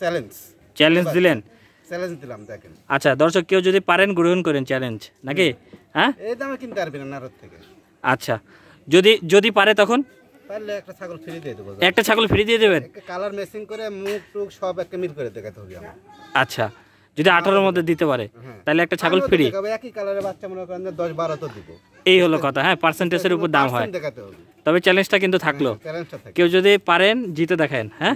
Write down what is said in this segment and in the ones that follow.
Challenge challenge দিলেন challenge দিলাম দেখেন আচ্ছা দর্শক কেউ যদি পারেন গ্রহণ করেন চ্যালেঞ্জ নাকি হ্যাঁ এই দামে কিনতে পারবেন নারদ থেকে আচ্ছা যদি যদি পারে তখন পারলে একটা ছাগল ফ্রি দিয়ে দেবো একটা ছাগল ফ্রি দিয়ে দেবেন কালার ম্যাচিং করে মুখ টুক সব একটা মিল করে দেখাতে হবে আমার আচ্ছা যদি আঠারোর মধ্যে দিতে পারে হ্যাঁ। তাহলে একটা ছাগল ফ্রি একই কালারের বাচ্চা মনে করেন দশ বারো তো দিব এই হলো কথা হ্যাঁ পার্সেন্টেজের উপর দাম হয় তবে চ্যালেঞ্জটা কিন্তু থাকলো হ্যাঁ, কেউ যদি পারেন জিতে দেখেন হ্যাঁ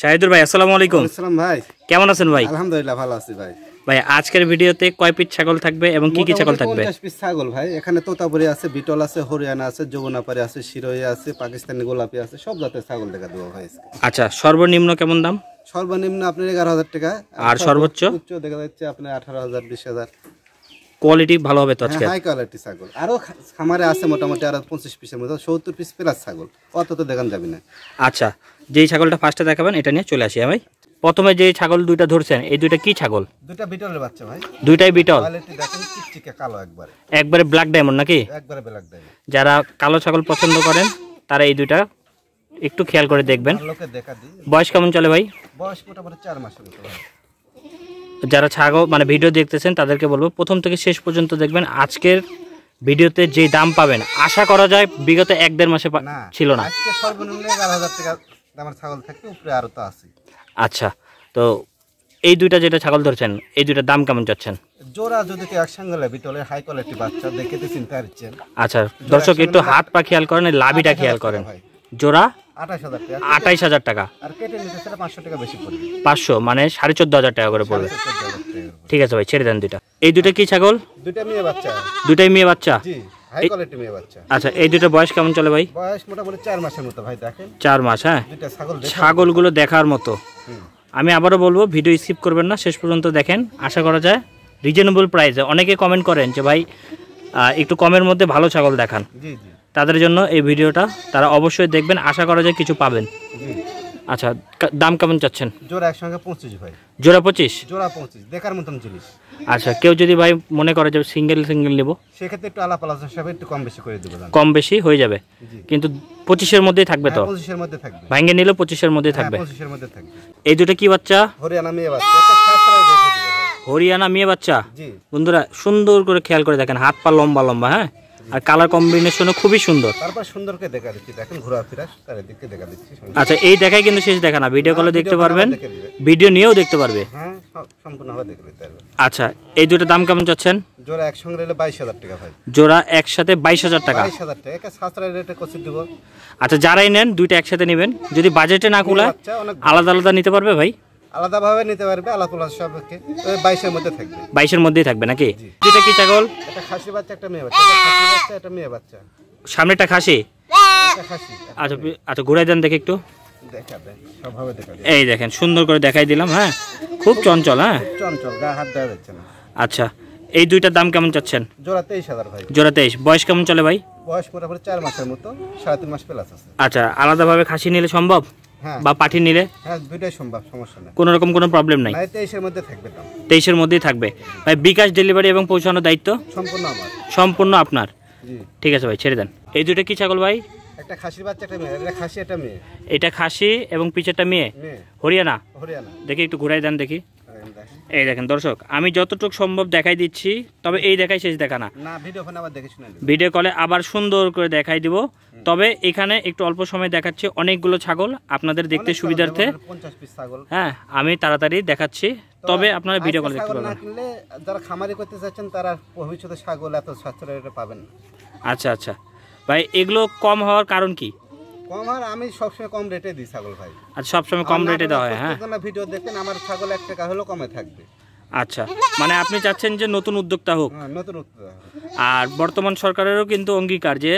শাহিদুর ভাই আসসালামু আলাইকুম আসসালাম ভাই কেমন আছেন ভাই আলহামদুলিল্লাহ ভালো আছি ভাই ভাই আজকের ভিডিওতে কয় পিস ছাগল থাকবে এবং কি কি ছাগল থাকবে 50 পিস ছাগল ভাই এখানে তোতাপুরি আছে বিটল আছে হরিয়ানা আছে যমুনাপারি আছে শিরোই আছে পাকিস্তানি গোলাপি আছে সব জাতের ছাগল দেখা দেবো ভাই আচ্ছা সর্বনিম্ন কেমন দাম সর্বনিম্ন আপনার 11000 টাকা আর সর্বোচ্চ উচ্চ দেখা যাচ্ছে আপনার 18000 20000 কোয়ালিটি ভালো হবে তো হ্যাঁ, আজকে হাই কোয়ালিটি ছাগল আরো খামারে আছে মোটামুটি আর 50 পিসের মতো 70 পিস প্লাস ছাগল অত তো দেখান যাবে না আচ্ছা যেই ছাগলটা ফার্স্টে দেখাবেন এটা নিয়ে চলে আসি ভাই প্রথমে যেই ছাগল দুইটা ধরছেন এই দুইটা কি ছাগল দুইটা বিটলের বাচ্চা ভাই দুইটাই বিটল কোয়ালিটি দেখেন টিকটিকে কালো একবারে একবারে ব্ল্যাক ডায়মন্ড নাকি একবারে ব্ল্যাক ডায়মন্ড যারা কালো ছাগল পছন্দ করেন তারা এই দুইটা একটু খেয়াল করে দেখবেন বয়স কেমন চলে ভাই বয়স মোটামুটি চার মাসের মতো যারা ছাগল মানে ভিডিও দেখতেছেন তাদেরকে বলবো প্রথম থেকে শেষ পর্যন্ত দেখবেন আজকের ভিডিওতে যে দাম পাবেন আশা করা যায় বিগত এক দেড় মাসে ছিল না আচ্ছা তো এই দুইটা যেটা ছাগল ধরছেন এই দুইটা দাম কেমন চাচ্ছেন জোড়া যদি হাই কোয়ালিটি বাচ্চা দেখে আচ্ছা দর্শক একটু হাত পা খেয়াল করেন লাভিটা খেয়াল করেন জোড়া আটাইশ হাজার টাকা পাঁচশো মানে সাড়ে চোদ্দ হাজার টাকা করে পড়বে ঠিক আছে ভাই ছেড়ে দেন দুটা এই দুটো কি ছাগল দুটা মেয়ে দুটাই মেয়ে বাচ্চা আচ্ছা এই দুটো বয়স কেমন চলে ভাই চার মাস হ্যাঁ ছাগলগুলো দেখার মতো আমি আবারও বলবো ভিডিও স্কিপ করবেন না শেষ পর্যন্ত দেখেন আশা করা যায় রিজনেবল প্রাইসে অনেকে কমেন্ট করেন যে ভাই একটু কমের মধ্যে ভালো ছাগল দেখান তাদের জন্য এই ভিডিওটা তারা অবশ্যই দেখবেন আশা করা যায় কিছু পাবেন আচ্ছা দাম কেমন চাচ্ছেন জোড়া একসঙ্গে পঁচিশ ভাই জোড়া পঁচিশ জোড়া পঁচিশ দেখার মতন জিনিস আচ্ছা কেউ যদি ভাই মনে করে যে সিঙ্গেল সিঙ্গেল নেবো সেক্ষেত্রে একটু আলাপ আলাদা হিসাবে একটু কম বেশি করে দেবো কম বেশি হয়ে যাবে কিন্তু পঁচিশের মধ্যেই থাকবে তো হ্যাঁ, পঁচিশের মধ্যে থাকবে ভাঙ্গে নিলে পঁচিশের মধ্যেই হ্যাঁ, থাকবে পঁচিশের মধ্যে থাকবে এই দুটো কি বাচ্চা হরিয়ানা মেয়ে বাচ্চা হরিয়ানা মেয়ে বাচ্চা বন্ধুরা সুন্দর করে খেয়াল করে দেখেন হাত পা লম্বা লম্বা হ্যাঁ আর কালার কম্বিনেশনও খুবই সুন্দর তারপর সুন্দরকে দেখা দিচ্ছি দেখেন দেখা দিচ্ছি আচ্ছা এই দেখাই কিন্তু শেষ দেখা না ভিডিও কলে দেখতে পারবেন ভিডিও নিয়েও দেখতে পারবে হ্যাঁ আচ্ছা এই দুটো দাম কেমন চাচ্ছেন জোড়া নিলে টাকা জোড়া একসাথে বাইশ হাজার টাকা টাকা একা রেটে আচ্ছা যারাই নেন দুইটা একসাথে নেবেন যদি বাজেটে না কুলায় আলাদা আলাদা নিতে পারবে ভাই আলাদাভাবে নিতে পারবে আলাদা সবকে বাইশের মধ্যে থাকবে বাইশের মধ্যেই থাকবে নাকি এটা কি ছাগল একটা খাসি বাচ্চা একটা মেয়ে বাচ্চা খাসি বাচ্চা একটা মেয়ে বাচ্চা সামনেটা খাসি আচ্ছা আচ্ছা দেখে একটু এই দেখেন সুন্দর করে দেখাই দিলাম হ্যাঁ খুব চঞ্চল হ্যাঁ চঞ্চল হাত দেওয়া আচ্ছা এই দুইটার দাম কেমন চাচ্ছেন জোড়া তেইশ ভাই বয়স কেমন চলে ভাই বয়স মোটামুটি চার মাসের মতো সাড়ে তিন মাস পেলাস আচ্ছা আলাদাভাবে খাসি নিলে সম্ভব হ্যাঁ। বা পাঠিয়ে নিলে কোন হ্যাঁ, কোনো রকম কোন প্রবলেম নাই তেইশের মধ্যে থাকবে তেইশের মধ্যেই থাকবে ভাই বিকাশ ডেলিভারি এবং পৌঁছানোর দায়িত্ব সম্পূর্ণ সম্পূর্ণ আপনার ঠিক আছে ভাই ছেড়ে দেন এই দুটো কি ছাগল ভাই একটা এটা খাসি এবং পিছেরটা মেয়ে হরিয়ানা হরিয়ানা দেখি একটু ঘুরাই দেন দেখি এই দেখেন দর্শক আমি যতটুকু সম্ভব দেখাই দিচ্ছি তবে এই দেখাই শেষ দেখা না ভিডিও কলে আবার সুন্দর করে দেখাই দিব তবে এখানে একটু অল্প সময় দেখাচ্ছি অনেকগুলো ছাগল আপনাদের দেখতে সুবিধার্থে হ্যাঁ আমি তাড়াতাড়ি দেখাচ্ছি তবে আপনারা ভিডিও কলে দেখতে পাবেন যারা খামারি করতে চাচ্ছেন তারা ভবিষ্যতে ছাগল এত সাশ্রয় পাবেন আচ্ছা আচ্ছা ভাই এগুলো কম হওয়ার কারণ কি কম আর আমি সবসময় কম রেটে দিই ছাগল ভাই আর সবসময় কম রেটে দেওয়া হয় হ্যাঁ ভিডিও দেখেন আমার ছাগল এক টাকা হলেও কমে থাকবে আচ্ছা মানে আপনি চাচ্ছেন যে নতুন উদ্যোক্তা হোক হ্যাঁ, নতুন উদ্যোক্তা আর বর্তমান সরকারেরও কিন্তু অঙ্গীকার যে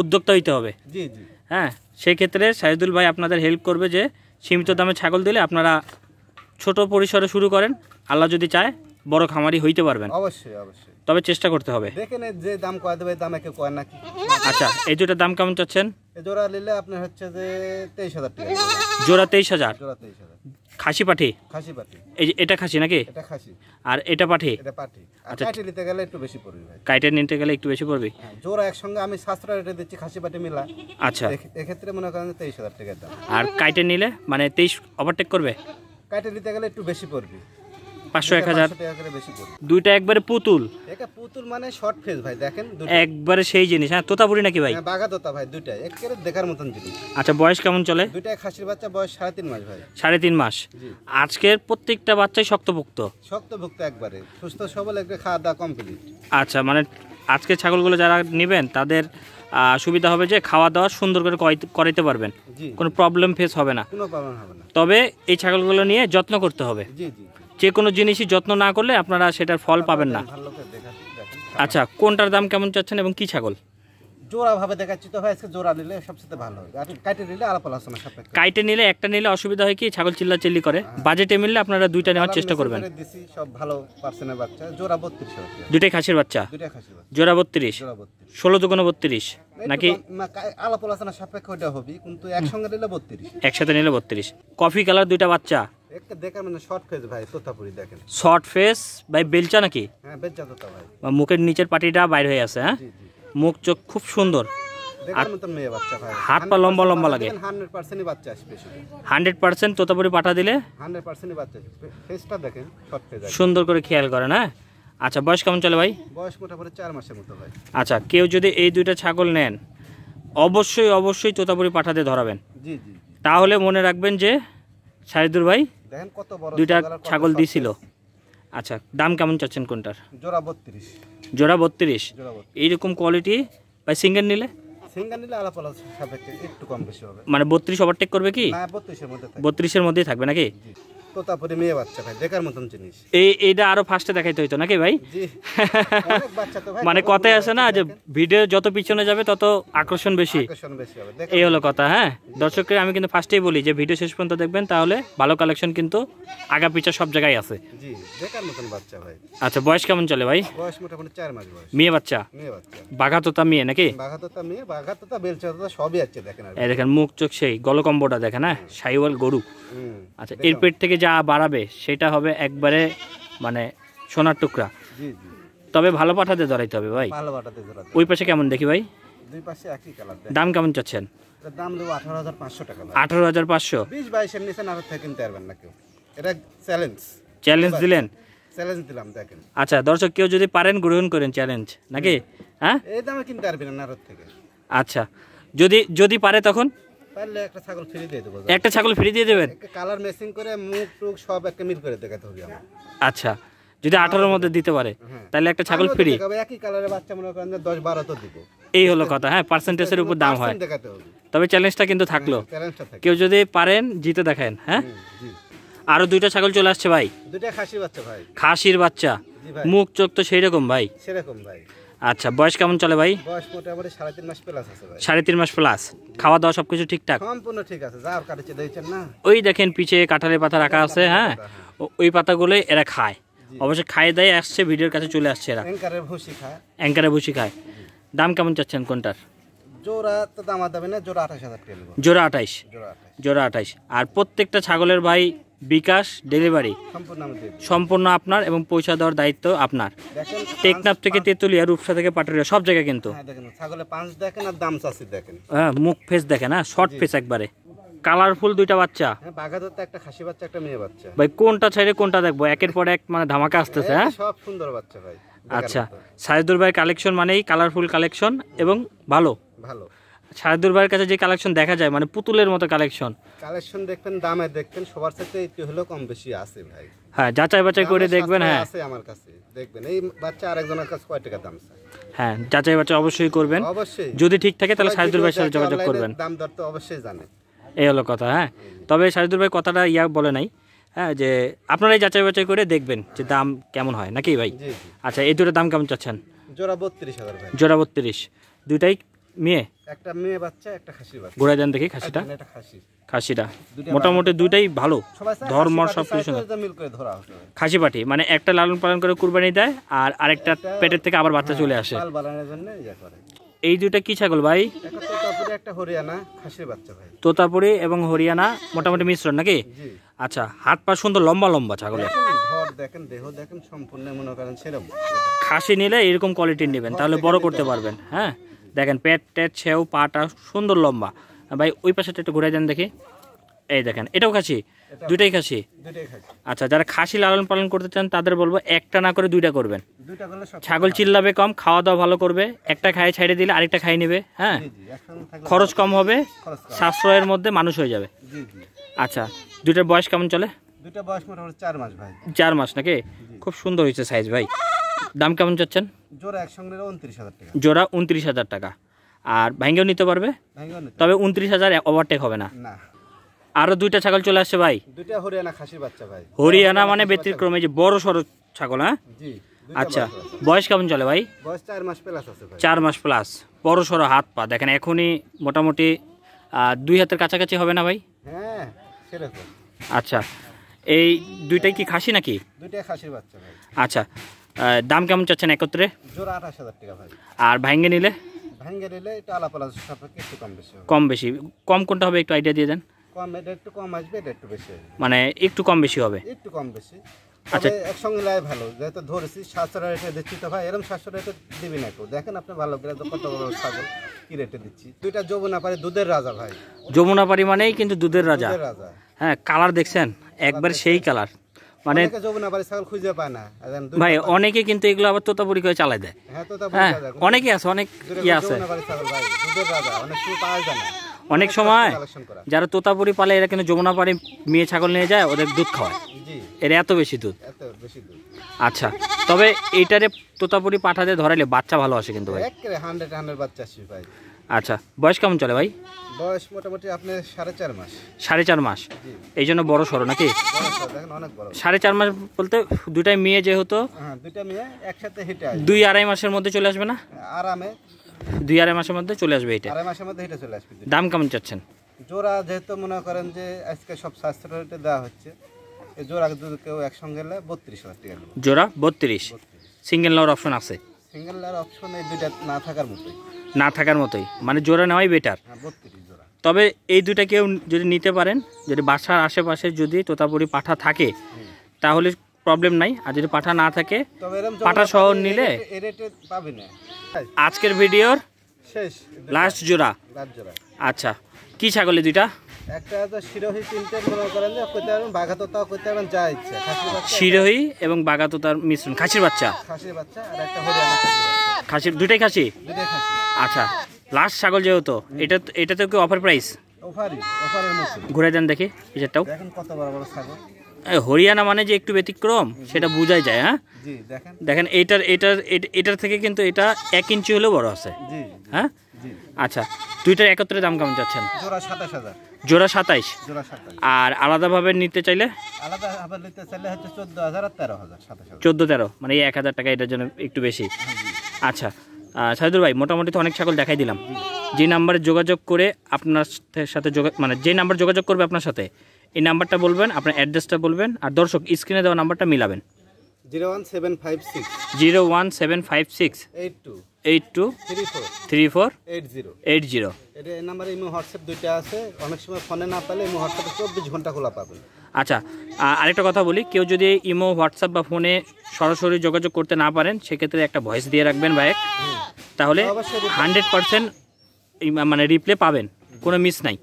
উদ্যোক্তা হইতে হবে জি জি হ্যাঁ সেক্ষেত্রে ক্ষেত্রে ভাই আপনাদের হেল্প করবে যে সীমিত দামে ছাগল দিলে আপনারা ছোট পরিসরে শুরু করেন আল্লাহ যদি চায় বড় খামারি হইতে পারবেন অবশ্যই অবশ্যই তবে চেষ্টা করতে হবে যে দাম কয় দেবে কয় নাকি আচ্ছা এই জোটার দাম কেমন চাচ্ছেন এই জোড়া নিলে আপনার হচ্ছে যে তেইশ হাজার টাকা তেইশ হাজার তেইশ হাজার খাসি পাঠি খাসি পাঠি এই যে এটা খাসি নাকি এটা খাসি আর এটা পাঠি এটা পাঠি আচ্ছা, নিতে গেলে একটু বেশি পড়বে নিতে গেলে একটু বেশি হ্যাঁ, জোড়া একসঙ্গে আমি সাতশো রেটে দিচ্ছি খাসি পাঠি মিলা আচ্ছা এক্ষেত্রে মনে করেন তেইশ হাজার টাকার দাম আর কাইটে নিলে মানে তেইশ ওভারটেক করবে কাইটে নিতে গেলে একটু বেশি পড়বে পাঁচশো এক হাজার দুইটা একবারে পুতুল পুতুল মানে শর্ট ফেস ভাই দেখেন একবারে সেই জিনিস হ্যাঁ তোতাপুরি নাকি ভাই হ্যাঁ, বাঘা তোতা ভাই দুইটা একবারে দেখার মতন জিনিস আচ্ছা বয়স কেমন চলে দুইটা খাসির বাচ্চা বয়স সাড়ে তিন মাস ভাই সাড়ে তিন মাস আজকের প্রত্যেকটা বাচ্চাই শক্তভুক্ত শক্তভুক্ত একবারে সুস্থ সবল একটা খাওয়া দাওয়া কমপ্লিট আচ্ছা মানে আজকে ছাগলগুলো যারা নেবেন তাদের সুবিধা হবে যে খাওয়া দাওয়া সুন্দর করে করাইতে পারবেন কোনো প্রবলেম ফেস হবে না তবে এই ছাগলগুলো নিয়ে যত্ন করতে হবে যে কোনো জিনিসই যত্ন না করলে আপনারা সেটার ফল পাবেন না আচ্ছা কোনটার দাম কেমন চাচ্ছেন এবং কি ছাগল দেখাচ্ছি তো ভাই জোড়া নিলে কাইটে নিলে একটা নিলে অসুবিধা হয় কি ছাগল করে হ্যাঁ। বাজেটে মিললে আপনারা দুইটা নেওয়ার চেষ্টা করবেন খাসির বাচ্চা নাকি হবে কিন্তু একসঙ্গে নিলে একসাথে নিলে বত্রিশ কফি কালার দুইটা বাচ্চা একটা দেখেন মানে শর্ট ফেস ভাই তোতাপুরি দেখেন শর্ট ফেস ভাই বেলচা নাকি হ্যাঁ বেলচা তোতা ভাই মুখের নিচের পাটিটা বাইরে হয়ে আছে হ্যাঁ মুখ চোখ খুব সুন্দর হাত পা লম্বা লম্বা লাগে হান্ড্রেড পার্সেন্ট তোতাপুরি পাঠা দিলে সুন্দর করে খেয়াল করেন হ্যাঁ আচ্ছা বয়স কেমন চলে ভাই চার মাসের ভাই আচ্ছা কেউ যদি এই দুইটা ছাগল নেন অবশ্যই অবশ্যই তোতাপুরি পাঠাতে ধরাবেন জি তাহলে মনে রাখবেন যে সাহেদুর ভাই দেখেন কত বড় দুইটা ছাগল দিছিল আচ্ছা দাম কেমন চাচ্ছেন কোনটার জোড়া বত্রিশ জোড়া এইরকম কোয়ালিটি বা সিঙ্গেল নিলে মানে বত্রিশ ওভারটেক করবে কি বত্রিশের মধ্যে থাকবে নাকি আরো ফার্স্টে দেখাইতে নাকি ভাই মানে কথাই আছে না যে ভিডিও যত পিছনে যাবে তত আকর্ষণ বেশি এই হলো কথা হ্যাঁ দর্শককে আমি কিন্তু ফার্স্টেই বলি যে ভিডিও শেষ পর্যন্ত দেখবেন তাহলে ভালো কালেকশন কিন্তু আগা পিছা সব জায়গায় আছে আচ্ছা বয়স কেমন চলে ভাই মেয়ে বাচ্চা মেয়ে বাচ্চা মেয়ে নাকি দেখেন দেখেন মুখ চোখ সেই গলকম্বটা দেখেন হ্যাঁ সাইওয়াল গরু আচ্ছা এর পেট থেকে যা বাড়াবে সেটা হবে একবারে মানে সোনার টুকরা তবে ভালো পাঠাতে ধরাইতে হবে ভাই ভালো পাঠাতে ধরাতে ওই পাশে কেমন দেখি ভাই দুই পাশে একই কালার দাম কেমন চাচ্ছেন দাম দেবো আঠারো হাজার পাঁচশো টাকা আঠারো হাজার পাঁচশো বিশ বাইশের নিচে না কিনতে পারবেন না কেউ এটা চ্যালেঞ্জ চ্যালেঞ্জ দিলেন চ্যালেঞ্জ দিলাম দেখেন আচ্ছা দর্শক কেউ যদি পারেন গ্রহণ করেন চ্যালেঞ্জ নাকি হ্যাঁ এই দামে কিনতে পারবেন না থেকে আচ্ছা যদি যদি পারে তখন একটা ছাগল ফ্রি দিয়ে দেবেন কালার মেসিং করে মুখ টুক সব একটা মিল করে দেখাতে হবে আচ্ছা যদি আঠারোর মধ্যে দিতে পারে হ্যাঁ। তাহলে একটা ছাগল ফ্রি একই কালারের বাচ্চা মনে করেন দশ দিব এই হলো কথা হ্যাঁ পার্সেন্টেজের উপর দাম হয় তবে চ্যালেঞ্জটা কিন্তু থাকলো হ্যাঁ, কেউ যদি পারেন জিতে দেখেন হ্যাঁ আরো দুইটা ছাগল চলে আসছে ভাই দুইটা খাসির বাচ্চা ভাই খাসির বাচ্চা মুখ চোখ তো সেই রকম ভাই সেরকম ভাই আচ্ছা বয়স কেমন চলে ভাই সাড়ে তিন মাস প্লাস খাওয়া দাওয়া সবকিছু ঠিকঠাক ওই দেখেন পিছে কাঁঠালের পাতা রাখা আছে হ্যাঁ, হ্যাঁ। ওই পাতাগুলোই এরা খায় অবশ্যই খাই দেয় আসছে ভিডিওর কাছে চলে আসছে এরা অ্যাঙ্কারের ভুসি খায় ভুসি খায় দাম কেমন চাচ্ছেন কোনটার জোড়া তো দাম দাবে না জোড়া আঠাশ হাজার জোড়া আঠাইশ জোড়া আঠাইশ আর প্রত্যেকটা ছাগলের ভাই বিকাশ ডেলিভারি সম্পূর্ণ আপনার এবং পয়সা দেওয়ার দায়িত্ব আপনার টেকনাপ থেকে তেঁতুলিয়া রূপসা থেকে পাটুরিয়া সব জায়গায় কিন্তু হ্যাঁ, হ্যাঁ মুখ ফেস দেখে না শর্ট ফেস একবারে কালারফুল দুইটা বাচ্চা হ্যাঁ, একটা খাসি বাচ্চা একটা মেয়ে বাচ্চা ভাই কোনটা ছাড়ে কোনটা দেখবো একের পর এক মানে ধামাকা আসতেছে হ্যাঁ সব সুন্দর বাচ্চা ভাই আচ্ছা সাইদুর ভাই কালেকশন মানেই কালারফুল কালেকশন এবং ভালো ভালো শাহাদুর ভাইয়ের কাছে যে কালেকশন দেখা যায় মানে পুতুলের মতো কালেকশন কালেকশন দেখবেন দামে দেখবেন সবার সাথে একটু হলেও কম বেশি আছে ভাই হ্যাঁ যাচাই বাছাই করে দেখবেন হ্যাঁ আছে আমার কাছে দেখবেন এই বাচ্চা আরেকজনের কাছে কয় টাকা দাম হ্যাঁ যাচাই বাছাই অবশ্যই করবেন অবশ্যই যদি ঠিক থাকে তাহলে শাহাদুর ভাইয়ের সাথে যোগাযোগ করবেন দাম দর তো অবশ্যই জানেন এই হলো কথা হ্যাঁ তবে শাহিদুর ভাই কথাটা ইয়া বলে নাই হ্যাঁ যে আপনারাই যাচাই বাছাই করে দেখবেন যে দাম কেমন হয় নাকি ভাই আচ্ছা এই দুটো দাম কেমন চাচ্ছেন জোড়া বত্রিশ হাজার জোড়া বত্রিশ দুইটাই মেয়ে একটা মেয়ে বাচ্চা একটা খাসির বাচ্চা ঘুরে দেন দেখি খাসিটা হ্যাঁ, একটা খাসি খাসিটা মোটামুটি দুইটাই ভালো ধর্ম সব কিছু খাসি পাঠি মানে একটা লালন পালন করে কুরবানি দেয় আর আরেকটা পেটের থেকে আবার বাচ্চা হ্যাঁ, চলে আসে ইয়ে এই দুইটা কি ছাগল ভাই তোতাপুরি এবং হরিয়ানা মোটামুটি মিশ্রণ নাকি আচ্ছা হাত পা সুন্দর লম্বা লম্বা ছাগল দেখেন দেহ দেখেন সম্পূর্ণ মনে করেন সেরকম খাসি নিলে এরকম কোয়ালিটির নেবেন তাহলে বড় করতে পারবেন হ্যাঁ দেখেন পেট টেট সেও পাটা সুন্দর লম্বা ভাই ওই পাশেটা একটু ঘুরে যান দেখি এই দেখেন এটাও খাসি দুইটাই খাসি আচ্ছা যারা খাসি লালন পালন করতে চান তাদের বলবো একটা না করে দুইটা করবেন ছাগল চিল্লাবে কম খাওয়া দাওয়া ভালো করবে একটা খায় ছাড়িয়ে দিলে আরেকটা খাই নেবে হ্যাঁ খরচ কম হবে সাশ্রয়ের মধ্যে মানুষ হয়ে যাবে আচ্ছা দুইটার বয়স কেমন চলে দুইটা বয়স মোটামুটি চার মাস ভাই চার মাস নাকি খুব সুন্দর হয়েছে সাইজ ভাই দাম কেমন চাচ্ছেন জোড়া উনত্রিশ হাজার টাকা আর ভেঙ্গেও নিতে পারবে তবে উনত্রিশ হাজার ওভারটেক হবে না আরো দুইটা ছাগল চলে আসছে ভাই দুইটা হরিয়ানা খাসির বাচ্চা ভাই হরিয়ানা মানে ব্যতিক্রমে যে বড় সড়ো ছাগল হ্যাঁ আচ্ছা বয়স কেমন চলে ভাই চার মাস প্লাস মাস প্লাস বড় সড়ো হাত পা দেখেন এখনই মোটামুটি দুই হাতের কাছাকাছি হবে না ভাই হ্যাঁ আচ্ছা এই দুইটাই কি খাসি নাকি দুইটাই খাসির বাচ্চা আচ্ছা দাম কেমন চাচ্ছেন একত্রে আর ভাঙ্গে নিলে কম বেশি কম কোনটা হবে একটু আইডিয়া দিয়ে দেন মানে একটু কম বেশি হবে একটু কম বেশি আচ্ছা একসঙ্গে লাই ভালো সাতশো দিচ্ছি তো ভাই এরকম সাতশো দিবি না দেখেন আপনি ভালো করে ছাগল রেটে দিচ্ছি দুইটা দুধের রাজা ভাই মানেই কিন্তু দুধের রাজা হ্যাঁ কালার দেখছেন একবার সেই কালার মানে অনেকে কিন্তু এগুলো আবার হ্যাঁ, হ্যাঁ, ইয়ে অনেক সময় যারা তোতাপুরি পালে এরা কিন্তু যমুনা পাড়ে মেয়ে ছাগল নিয়ে যায় ওদের দুধ খাওয়ায় এরা এত বেশি দুধ আচ্ছা তবে এইটারে তোতাপুরি পাঠাতে ধরাইলে বাচ্চা ভালো আসে কিন্তু ভাই বাচ্চা ভাই আচ্ছা বয়স কেমন চলে ভাই বয়স মোটামুটি আপনার সাড়ে চার মাস সাড়ে চার মাস এই জন্য বড় সরো নাকি সাড়ে চার মাস বলতে দুটাই মেয়ে যেহেতু হ্যাঁ, দুই আড়াই মাসের মধ্যে চলে আসবে না হ্যাঁ, আরামে দুই আড়াই মাসের মধ্যে চলে আসবে এটা আড়াই মাসের মধ্যে এটা চলে আসবে দাম কেমন চাচ্ছেন জোড়া যেহেতু মনে করেন যে আজকে সব স্বাস্থ্য দেওয়া হচ্ছে জোড়া কেউ একসঙ্গে বত্রিশ জোড়া বত্রিশ সিঙ্গেল নেওয়ার অপশন আছে না থাকার মতোই মানে জোড়া নেওয়াই হ্যাঁ, বেটার তবে এই দুইটা কেউ যদি নিতে পারেন যদি বাসার আশেপাশে যদি তোতাপুরি পাঠা থাকে তাহলে প্রবলেম নাই আর যদি পাঠা না থাকে পাঠা সহ নিলে আজকের ভিডিওর শেষ লাস্ট জোড়া আচ্ছা কি ছাগলে দুইটা একটা তো শিরোহী তিনটে করতে পারবেন বাঘাতোতাও করতে পারবেন যা ইচ্ছা শিরোহী এবং বাঘাতোতার মিশ্রণ খাসির বাচ্চা খাসির বাচ্চা দুটাই খাসি আচ্ছা লাস্ট ছাগল যেহেতু এটা এটা তো কি অফার প্রাইস অফারই ঘুরে দেন দেখি পিছারটাও হরিয়ানা মানে যে একটু ব্যতিক্রম সেটা বোঝাই যায় হ্যাঁ দেখেন এইটার এটার এটার থেকে কিন্তু এটা এক ইঞ্চি হলেও বড় আছে হ্যাঁ আচ্ছা দুইটার একত্রে দাম কেমন যাচ্ছেন জোড়া সাতাশ হাজার জোড়া সাতাইশ আর আলাদাভাবে নিতে চাইলে চোদ্দ তেরো মানে এক হাজার টাকা এটার জন্য একটু বেশি আচ্ছা সাহেদুর ভাই মোটামুটি তো অনেক ছাগল দেখাই দিলাম যে নাম্বারে যোগাযোগ করে আপনার সাথে মানে যে নাম্বার যোগাযোগ করবে আপনার সাথে এই নাম্বারটা বলবেন আপনার অ্যাড্রেসটা বলবেন আর দর্শক স্ক্রিনে দেওয়া নাম্বারটা মিলাবেন zero one seven five six zero one seven five six eight two eight two three four three four eight zero eight zero এই ইমো হোয়াটসঅ্যাপ দুইটা আছে অনেক সময় ফোনে না পেলে হোয়াটসঅ্যাপে চব্বিশ ঘন্টা খোলা পাবেন আচ্ছা আরেকটা কথা বলি কেউ যদি ইমো হোয়াটসঅ্যাপ বা ফোনে সরাসরি যোগাযোগ করতে না পারেন সেক্ষেত্রে একটা ভয়েস দিয়ে রাখবেন ভাইয়ের তাহলে হান্ড্রেড পারসেন্ট মানে রিপ্লে পাবেন কোনো মিস নাই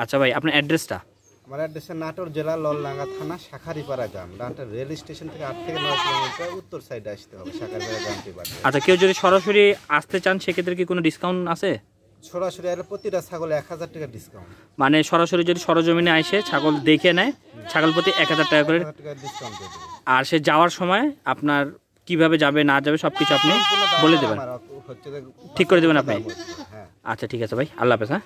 আচ্ছা ভাই আপনার অ্যাড্রেসটা আমার অ্যাড্রেস নাটোর জেলা ললডাঙ্গা থানা শাখারিপাড়া গ্রাম ডানটা রেল স্টেশন থেকে আট থেকে নয় কিলোমিটার উত্তর সাইডে আসতে হবে শাখারিপাড়া গ্রামটি বাড়ি আচ্ছা কেউ যদি সরাসরি আসতে চান সেক্ষেত্রে কি কোনো ডিসকাউন্ট আছে সরাসরি আর প্রতিটা ছাগল এক হাজার টাকা ডিসকাউন্ট মানে সরাসরি যদি সরজমিনে আসে ছাগল দেখে নেয় ছাগল প্রতি এক হাজার টাকা করে ডিসকাউন্ট আর সে যাওয়ার সময় আপনার কিভাবে যাবে না যাবে সব কিছু আপনি বলে দেবেন ঠিক করে দেবেন আপনি হ্যাঁ। আচ্ছা ঠিক আছে ভাই আল্লাহ হাফেজ হ্যাঁ